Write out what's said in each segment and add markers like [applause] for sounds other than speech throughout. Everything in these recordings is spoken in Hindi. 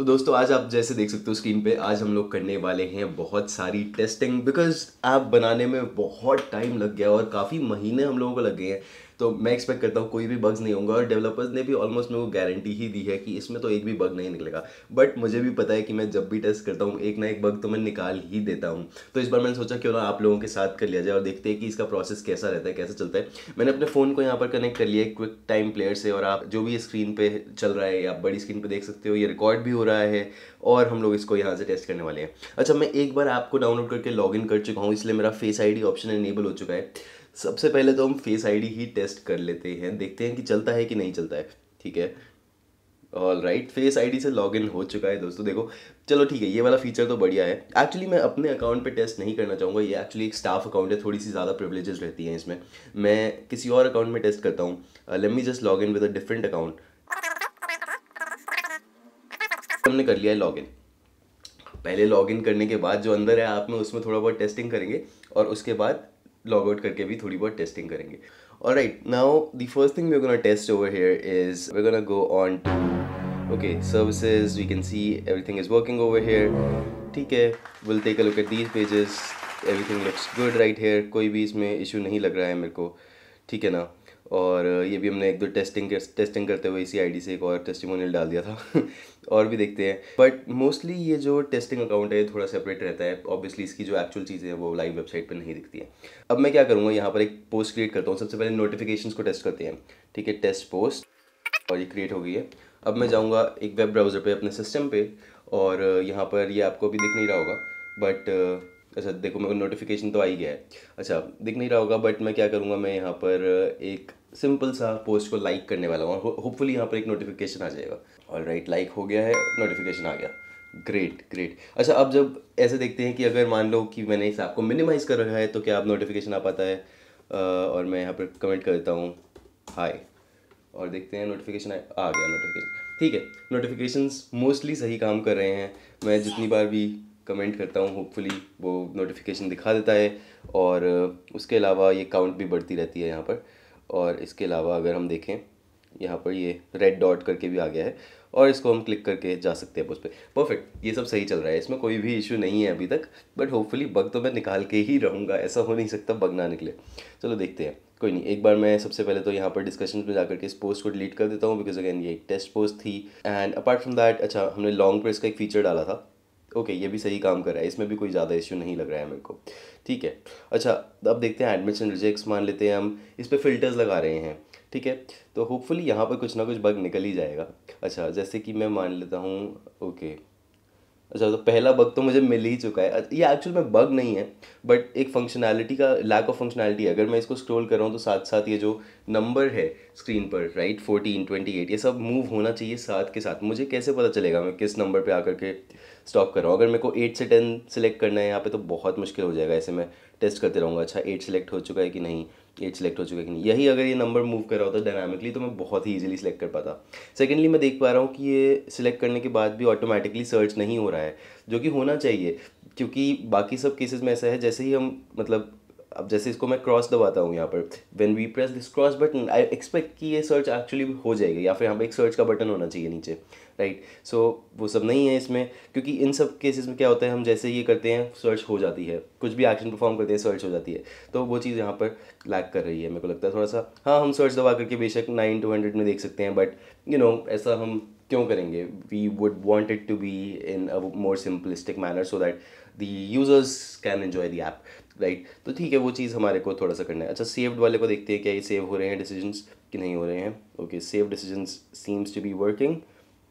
तो दोस्तों आज आप जैसे देख सकते हो स्क्रीन पे आज हम लोग करने वाले हैं बहुत सारी टेस्टिंग बिकॉज ऐप बनाने में बहुत टाइम लग गया और काफ़ी महीने हम लोगों को लग गए हैं तो मैं एक्सपेक्ट करता हूँ कोई भी बग्स नहीं होंगे और डेवलपर्स ने भी ऑलमोस्ट मेरे को गारंटी ही दी है कि इसमें तो एक भी बग नहीं निकलेगा बट मुझे भी पता है कि मैं जब भी टेस्ट करता हूँ एक ना एक बग तो मैं निकाल ही देता हूँ तो इस बार मैंने सोचा क्यों ना आप लोगों के साथ कर लिया जाए और देखते हैं कि इसका प्रोसेस कैसा रहता है कैसा चलता है मैंने अपने फ़ोन को यहाँ पर कनेक्ट कर लिया है क्विक टाइम प्लेयर से और आप जो भी स्क्रीन पर चल रहा है आप बड़ी स्क्रीन पर देख सकते हो ये रिकॉर्ड भी हो रहा है और हम लोग इसको यहाँ से टेस्ट करने वाले हैं अच्छा मैं एक बार ऐप को डाउनलोड करके लॉग कर चुका हूँ इसलिए मेरा फेस आई ऑप्शन इनेबल हो चुका है सबसे पहले तो हम फेस आईडी ही टेस्ट कर लेते हैं देखते हैं कि चलता है कि नहीं चलता है ठीक है ऑल राइट फेस आईडी से लॉगिन हो चुका है दोस्तों देखो चलो ठीक है ये वाला फीचर तो बढ़िया है एक्चुअली मैं अपने अकाउंट पे टेस्ट नहीं करना चाहूँगा ये एक्चुअली एक स्टाफ अकाउंट है थोड़ी सी ज़्यादा प्रिवलेजेस रहती हैं इसमें मैं किसी और अकाउंट में टेस्ट करता हूँ let me just log in with a different account हमने कर लिया है लॉग पहले लॉग करने के बाद जो अंदर है आप में उसमें थोड़ा बहुत टेस्टिंग करेंगे और उसके बाद लॉग आउट करके भी थोड़ी बहुत टेस्टिंग करेंगे और right now the first thing we gonna test over here is we gonna go on to okay services we can see everything is working over here ठीक है will take a look at these pages everything looks good right here कोई भी इसमें इशू नहीं लग रहा है मेरे को ठीक है ना और ये भी हमने एक दो टेस्टिंग कर, टेस्टिंग करते हुए इसी आईडी से एक और टेस्टिमोनियल डाल दिया था [laughs] और भी देखते हैं बट मोस्टली ये जो टेस्टिंग अकाउंट है ये थोड़ा सेपरेट रहता है ऑब्वियसली इसकी जो एक्चुअल चीज़ है वो लाइव वेबसाइट पर नहीं दिखती है अब मैं क्या करूँगा यहाँ पर एक पोस्ट क्रिएट करता हूँ सबसे पहले नोटिफिकेशन को टेस्ट करते हैं ठीक है टेस्ट पोस्ट और ये क्रिएट हो गई है अब मैं जाऊँगा एक वेब ब्राउज़र पर अपने सिस्टम पर और यहाँ पर ये आपको अभी दिख नहीं रहा होगा बट अच्छा देखो मेरे को नोटिफिकेशन तो आ ही गया है अच्छा दिख नहीं रहा होगा बट मैं क्या करूँगा मैं यहाँ पर एक सिंपल सा पोस्ट को लाइक करने वाला हूँ होपफुली यहाँ पर एक नोटिफिकेशन आ जाएगा और राइट लाइक हो गया है नोटिफिकेशन आ गया ग्रेट ग्रेट अच्छा अब जब ऐसे देखते हैं कि अगर मान लो कि मैंने इस ऐप को मिनिमाइज़ कर रखा है तो क्या आप नोटिफिकेशन आ पाता है और मैं यहाँ पर कमेंट कर देता हूँ हाय और देखते हैं नोटिफिकेशन आ, आ गया नोटिफिकेशन ठीक है नोटिफिकेशन मोस्टली सही काम कर रहे हैं मैं जितनी बार भी कमेंट करता हूँ होपफुली वो नोटिफिकेशन दिखा देता है और उसके अलावा ये काउंट भी बढ़ती रहती है यहाँ पर और इसके अलावा अगर हम देखें यहाँ पर ये रेड डॉट करके भी आ गया है और इसको हम क्लिक करके जा सकते हैं उस पर परफेक्ट ये सब सही चल रहा है इसमें कोई भी इशू नहीं है अभी तक बट होपफुली बग तो मैं निकाल के ही रहूँगा ऐसा हो नहीं सकता बग ना निकले चलो देखते हैं कोई नहीं एक बार मैं सबसे पहले तो यहाँ पर डिस्कशन में जाकर के इस पोस्ट को डिलीट कर देता हूँ बिकॉज अगेन ये एक टेस्ट पोस्ट थी एंड अपार्ट फ्रॉम दैट अच्छा हमने लॉन्ग प्रेस का एक फीचर डाला था ओके ये भी सही काम कर रहा है इसमें भी कोई ज़्यादा इश्यू नहीं लग रहा है मेरे को ठीक है अच्छा अब देखते हैं एडमिशन रिजेक्ट्स मान लेते हैं हम इस पर फिल्टर्स लगा रहे हैं ठीक है तो होपफुली यहाँ पर कुछ ना कुछ बग निकल ही जाएगा अच्छा जैसे कि मैं मान लेता हूँ ओके अच्छा तो पहला बग तो मुझे मिल ही चुका है ये एक्चुअल में बग नहीं है बट एक फंक्शनैलिटी का लैक ऑफ फंक्शनैलिटी है अगर मैं इसको स्क्रॉल कर रहा हूँ तो साथ साथ ये जो नंबर है स्क्रीन पर राइट फोर्टीन ट्वेंटी एट ये सब मूव होना चाहिए साथ के साथ मुझे कैसे पता चलेगा मैं किस नंबर पे आकर के स्टॉप कर रहा हूँ अगर मेरे को एट से टेन सेलेक्ट करना है यहाँ पर तो बहुत मुश्किल हो जाएगा ऐसे मैं टेस्ट करते रहूँगा अच्छा एट सेलेक्ट हो चुका है कि नहीं एट सेलेक्ट हो चुका है कि नहीं यही अगर ये नंबर मूव कर रहा होता डायनामिकली तो मैं बहुत ही ईजिली सेलेक्ट कर पाता सेकेंडली मैं देख पा रहा हूँ कि ये सिलेक्ट करने के बाद भी ऑटोमेटिकली सर्च नहीं हो रहा है जो कि होना चाहिए क्योंकि बाकी सब केसेस में ऐसा है जैसे ही हम मतलब अब जैसे इसको मैं क्रॉस दबाता हूँ यहाँ पर when we press this cross button I expect कि ये सर्च एक्चुअली हो जाएगा या फिर यहाँ पर एक सर्च का बटन होना चाहिए नीचे राइट सो वो सब नहीं है इसमें क्योंकि इन सब केसेस में क्या होता है हम जैसे ये करते हैं सर्च हो जाती है कुछ भी एक्शन परफॉर्म करते हैं सर्च हो जाती है तो वो चीज़ यहाँ पर लैक कर रही है मेरे को लगता है थोड़ा सा हाँ हम सर्च दबा करके बेशक नाइन टू हंड्रेड में देख सकते हैं बट यू नो ऐसा हम क्यों करेंगे we would want it to be in a more simplistic manner so that the users can enjoy the app right तो ठीक है वो चीज़ हमारे को थोड़ा सा करना है अच्छा सेव्ड वाले को देखते हैं क्या ये सेव हो रहे हैं डिसीजंस कि नहीं हो रहे हैं okay save decisions seems to be working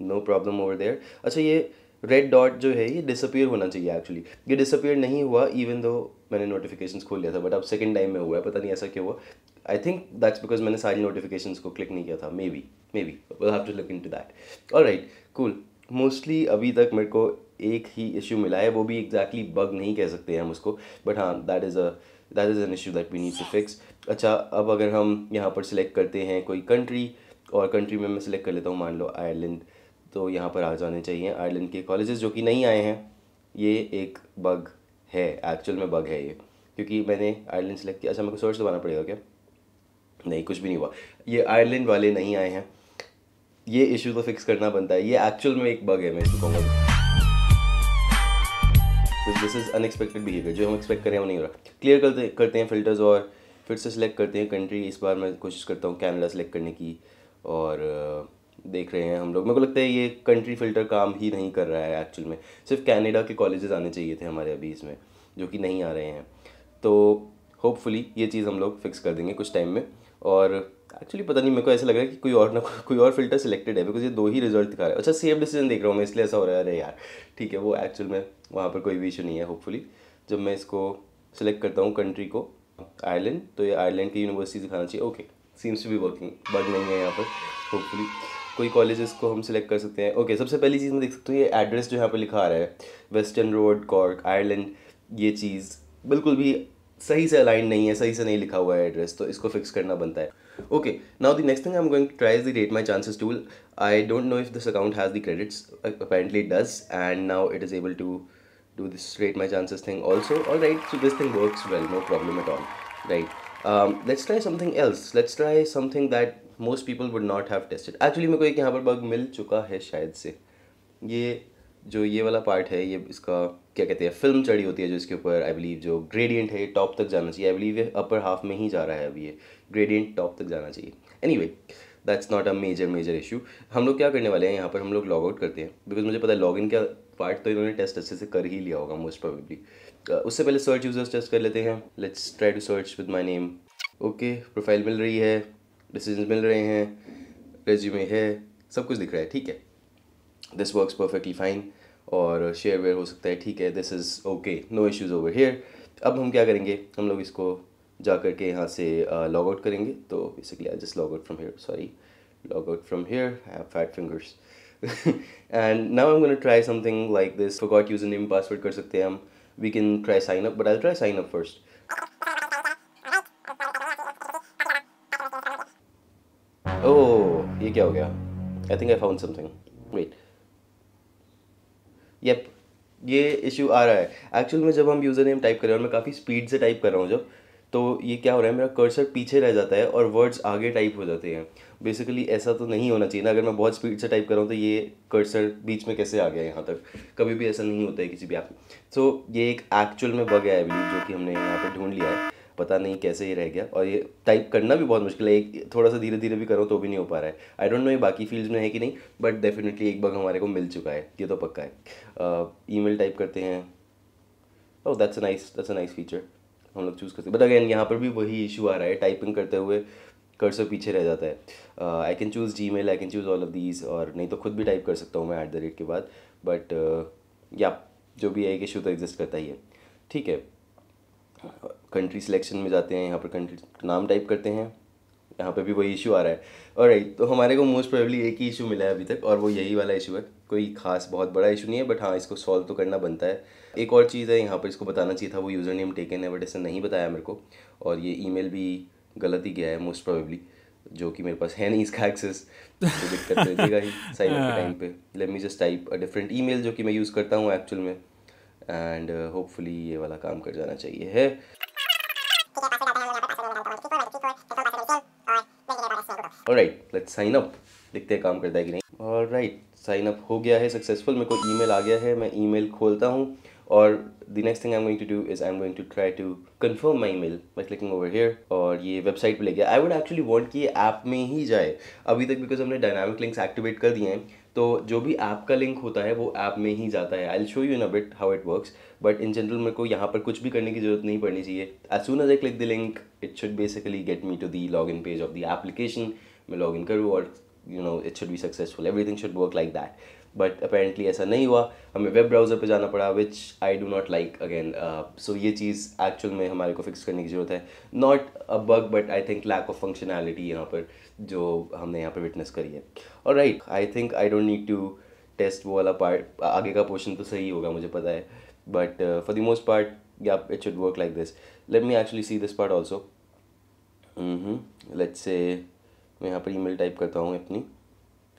no problem over there अच्छा ये रेड डॉट जो है ये डिसअपियर होना चाहिए एक्चुअली ये डिसअपियर नहीं हुआ इवन दो मैंने नोटिफिकेशंस खोल लिया था बट अब सेकंड टाइम में हुआ है पता नहीं ऐसा क्यों हुआ आई थिंक दैट्स बिकॉज मैंने सारी नोटिफिकेशंस को क्लिक नहीं किया था maybe maybe will have to look into that right cool mostly अभी तक मेरे को एक ही इशू मिला है वो भी एग्जैक्टली exactly बग नहीं कह सकते हैं हम उसको बट हाँ that is a that is an issue that we need to fix अच्छा अब अगर हम यहाँ पर सिलेक्ट करते हैं कोई कंट्री और कंट्री में मैं सिलेक्ट कर लेता हूँ मान लो आयरलैंड तो यहाँ पर आ जाने चाहिए आयरलैंड के कॉलेजेस जो कि नहीं आए हैं ये एक बग है एक्चुअल में बग है ये क्योंकि मैंने आयरलैंड सेलेक्ट किया अच्छा मेरे को सर्च दबाना पड़ेगा क्या नहीं कुछ भी नहीं हुआ ये आयरलैंड वाले नहीं आए हैं ये इशू तो फिक्स करना बनता है ये एक्चुअल में एक बग है मैं इसको कहूँगा दिस इज़ अनएक्सपेक्टेड बिहेवियर जो हम एक्सपेक्ट करें वो नहीं हो रहा क्लियर करते करते हैं फिल्टर्स और फिर से सेलेक्ट करते हैं कंट्री इस बार मैं कोशिश करता हूँ कैनेडा सेलेक्ट करने की और देख रहे हैं हम लोग मेरे को लगता है ये कंट्री फिल्टर काम ही नहीं कर रहा है एक्चुअल में सिर्फ कैनेडा के कॉलेजेस आने चाहिए थे हमारे अभी इसमें जो कि नहीं आ रहे हैं तो होपफुली ये चीज़ हम लोग फिक्स कर देंगे कुछ टाइम में और एक्चुअली पता नहीं मेरे को ऐसा लग रहा है कि कोई और ना [laughs] कोई और फिल्टर सिलेक्टेड है बिकॉज ये दो ही रिजल्ट दिखा रहे हैं अच्छा सेम डिसीजन देख रहा हूँ मैं इसलिए ऐसा हो रहा है अरे यार ठीक है वो एक्चुअल में वहाँ पर कोई भी इशू नहीं है होपफुली जब मैं इसको सिलेक्ट करता हूँ कंट्री को आयरलैंड तो ये आयरलैंड की यूनिवर्सिटी दिखाना चाहिए okay seems to be working bug नहीं है यहाँ पर होपफुली कोई कॉलेजेस को हम सिलेक्ट कर सकते हैं ओके सबसे पहली चीज़ मैं देख सकता हूँ ये एड्रेस जो यहाँ पे लिखा आ रहा है वेस्टर्न रोड कॉर्क आयरलैंड ये चीज़ बिल्कुल भी सही से अलाइन नहीं है सही से नहीं लिखा हुआ है एड्रेस तो इसको फिक्स करना बनता है okay now the next thing I am going to try the rate my chances tool I don't know if this account has the credits apparently does and now it is able to do this rate my chances thing also all right so this thing work well no problem at all right let's try something else let's try something that most people would not have tested actually मेरे को एक यहाँ पर बग मिल चुका है शायद से ये जो ये वाला पार्ट है ये इसका क्या कहते हैं फिल्म चढ़ी होती है जो इसके ऊपर आई बिलीव जो ग्रेडियंट है टॉप तक जाना चाहिए आई बिलीव ये अपर हाफ में ही जा रहा है अभी ये ग्रेडियंट टॉप तक जाना चाहिए anyway that's not a major major issue हम लोग क्या करने वाले हैं यहाँ पर हम लोग लॉग आउट करते हैं बिकॉज मुझे पता है लॉग इन का पार्ट तो इन्होंने टेस्ट अच्छे से कर ही लिया होगा मोस्ट प्रोबेबली uh, उससे पहले सर्च यूजर्स टेस्ट कर लेते हैं let's try to search with my name okay profile मिल रही है डिसीजन मिल रहे हैं रेज्यूमे है सब कुछ दिख रहा है ठीक है दिस वर्क परफेक्टली फाइन और शेयर वेयर हो सकता है ठीक है this is okay no issues over here अब हम क्या करेंगे हम लोग इसको जा कर के यहाँ से लॉग आउट करेंगे तो basically I just log out from here sorry log out from here I have fat fingers and now I am try something like this forgot username password कर सकते हैं हम we can try sign up but I try sign up first ये क्या हो गया I think I found something wait yep ये इशू आ रहा है एक्चुअल में जब हम यूज़र नेम टाइप कर रहे हैं और मैं काफ़ी स्पीड से टाइप कर रहा हूँ जब तो ये क्या हो रहा है मेरा कर्सर पीछे रह जाता है और वर्ड्स आगे टाइप हो जाते हैं बेसिकली ऐसा तो नहीं होना चाहिए ना अगर मैं बहुत स्पीड से टाइप कर रहा हूँ तो ये कर्सर बीच में कैसे आ गया यहाँ तक कभी भी ऐसा नहीं होता है किसी भी ऐप में सो ये एक एक्चुअल में बग है अभी जो कि हमने यहाँ पर ढूंढ लिया है पता नहीं कैसे ही रह गया और ये टाइप करना भी बहुत मुश्किल है एक थोड़ा सा धीरे धीरे भी करो तो भी नहीं हो पा रहा है आई डोंट नो ये बाकी फील्ड में है कि नहीं बट डेफिनेटली एक बग हमारे को मिल चुका है ये तो पक्का है ई मेल टाइप करते हैं oh that's nice that's a nice feature हम लोग चूज़ करते हैं बट अगेन यहाँ पर भी वही इशू आ रहा है टाइपिंग करते हुए कर्सर पीछे रह जाता है I can choose Gmail I can choose all of these और नहीं तो खुद भी टाइप कर सकता हूँ मैं ऐट द रेट के बाद बट या जो भी है एक इशू तो एग्जिस्ट करता ही है ठीक है कंट्री सिलेक्शन में जाते हैं यहाँ पर कंट्री नाम टाइप करते हैं यहाँ पे भी वही इशू आ रहा है और राइट तो हमारे को मोस्ट प्रोबेबली एक ही इशू मिला है अभी तक और वो यही वाला इशू है कोई खास बहुत बड़ा इशू नहीं है बट हाँ इसको सॉल्व तो करना बनता है एक और चीज़ है यहाँ पर इसको बताना चाहिए था वो यूज़र नेम टेकन है बट ऐसा नहीं बताया मेरे को और ये ई भी गलत ही गया है मोस्ट प्रोबेबली जो कि मेरे पास है नहीं इसका एक्सेस तो दिक्कत तो ही साइन [laughs] हाँ। टाइम पे let me just type a different e जो कि मैं यूज़ करता हूँ एक्चुअल में एंड होपफुली uh, ये वाला काम कर जाना चाहिए है राइट लेट्स साइन अप दिखते काम करता है कि नहीं और राइट साइन अप हो गया है सक्सेसफुल मेरे को ईमेल आ गया है मैं ईमेल खोलता हूँ और the next thing I am going to do is I am going to try to confirm my email by clicking over here और ये वेबसाइट पर ले गया आई वुड एक्चुअली वॉन्ट कि ये ऐप में ही जाए अभी तक बिकॉज हमने डायनामिक लिंक्स एक्टिवेट कर दिए हैं तो जो भी ऐप का लिंक होता है वो ऐप में ही जाता है I show you in a bit how it works but in general मेरे को यहाँ पर कुछ भी करने की जरूरत नहीं पड़नी चाहिए as soon as I click the link it should basically get me to the login page of the application मैं लॉग इन करूँ और you know it should be successful everything should work like that but apparently ऐसा नहीं हुआ हमें वेब ब्राउज़र पे जाना पड़ा which I do not like again so ये चीज़ एक्चुअल में हमारे को फिक्स करने की ज़रूरत है not a bug but I think lack of functionality यहाँ पर जो हमने यहाँ पर विटनेस करी है और right I think I don't need to test वो वाला पार्ट आगे का पोर्शन तो सही होगा मुझे पता है but for the most part या it should work like this let me actually see this part also let's say मैं तो यहाँ पर ईमेल टाइप करता हूँ अपनी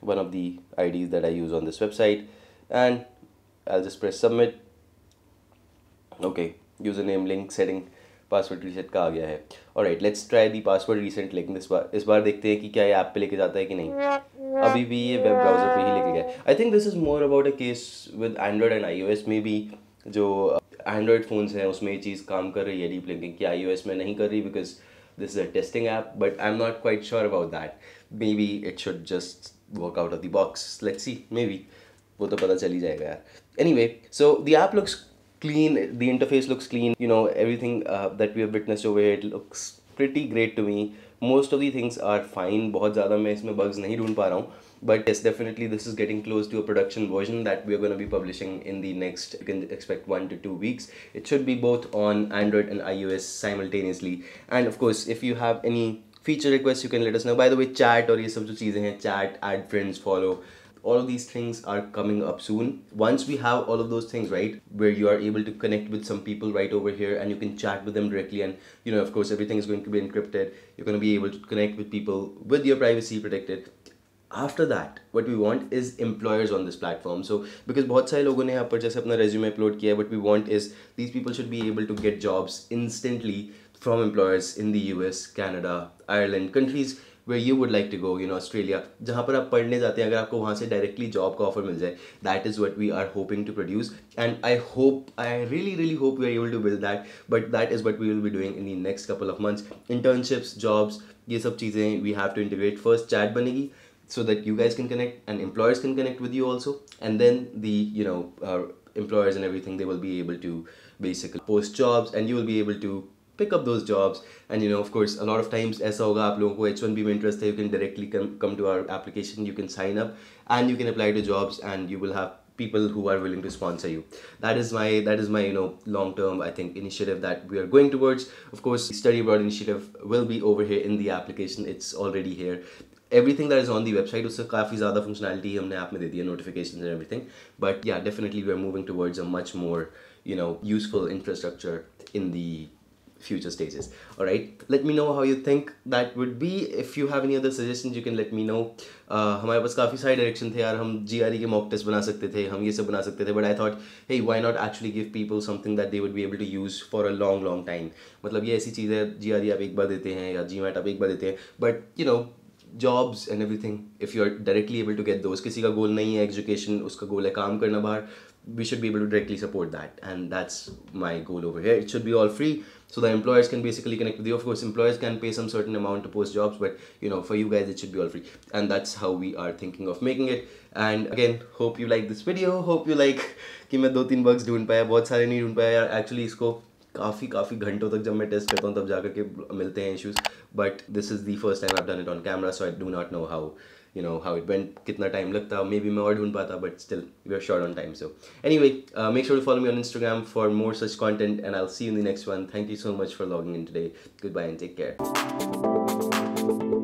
one of the IDs that I use on this website and I this press submit okay username link setting password reset का आ गया है और right let's try the password reset link इस बार इस बार देखते हैं कि क्या ये ऐप पे लेके जाता है कि नहीं अभी भी ये वेब ब्राउज़र पे ही लेके गया I think this is more about a case with Android and I में भी जो एंड्रॉयड फ़ोन्स हैं उसमें ये चीज़ काम कर रही है डीप लिंकिंग कि आई में नहीं कर रही because this is a testing app, but I'm not quite sure about that. Maybe it should just work out of the box. Let's see, maybe. Anyway, so the app looks clean, the interface looks clean, you know, everything uh, that we have witnessed over here, it looks pretty great to me. Most of the things are fine, I don't have bugs in it but yes definitely this is getting close to a production version that we're going to be publishing in the next you can expect one to two weeks it should be both on android and ios simultaneously and of course if you have any feature requests you can let us know by the way chat or ye sab jo cheeze chat add friends follow all of these things are coming up soon once we have all of those things right where you are able to connect with some people right over here and you can chat with them directly and you know of course everything is going to be encrypted you're going to be able to connect with people with your privacy protected after that what we want is employers on this platform so because bahut sare logon ne yahan par jaise resume upload kiya what we want is these people should be able to get jobs instantly from employers in the US Canada Ireland countries where you would like to go you know Australia jahan par aap padhne jate hain agar aapko wahan se directly job ka offer mil jaye that is what we are hoping to produce and i hope i really really hope we are able to build that but that is what we will be doing in the next couple of months internships jobs ये सब चीज़ें we have to integrate first chat बनेगी so that you guys can connect and employers can connect with you also and then the you know uh, employers and everything they will be able to basically post jobs and you will be able to pick up those jobs and you know of course a lot of times ऐसा होगा H1B b interest you can directly come, come to our application you can sign up and you can apply to jobs and you will have people who are willing to sponsor you that is my that is my you know long term i think initiative that we are going towards of course study abroad initiative will be over here in the application it's already here everything that is on the website उससे काफ़ी ज़्यादा functionality हमने ऐप में दे दी है notifications and everything but yeah definitely we are moving towards a much more you know useful infrastructure in the future stages all right let me know how you think that would be if you have any other suggestions you can let me know uh, हमारे पास काफ़ी सारे डायरेक्शन थे यार हम जी आर ई के मॉक टेस्ट बना सकते थे हम ये सब बना सकते थे but I thought hey why not actually give people something that they would be able to use for a long long time मतलब ये ऐसी चीज़ है जी आर ई आप एक बार देते हैं या जी मैट आप एक बार देते हैं but you know Jobs and everything. If you are directly able to get those, किसी का गोल नहीं है एजुकेशन उसका गोल है काम करना बाहर we should be able to directly support that and that's my goal over here it should be all free so the employers can basically connect with you of course employers can pay some certain amount to post jobs but you know for you guys it should be all free and that's how we are thinking of making it and again hope you like this video hope you like [laughs] कि मैं दो तीन bugs ढूंढ पाया बहुत सारे नहीं ढूंढ पाया यार actually इसको काफ़ी काफ़ी घंटों तक जब मैं टेस्ट करता हूँ तब जाकर के मिलते हैं issues but this is the first time I done it on camera so I do not know how you know how it went कितना टाइम लगता मे बी मैं और ढूंढ पाता but still we are short on time so anyway make sure follow me on Instagram for more such content and I see in the next one thank you so much for logging in today goodbye and take care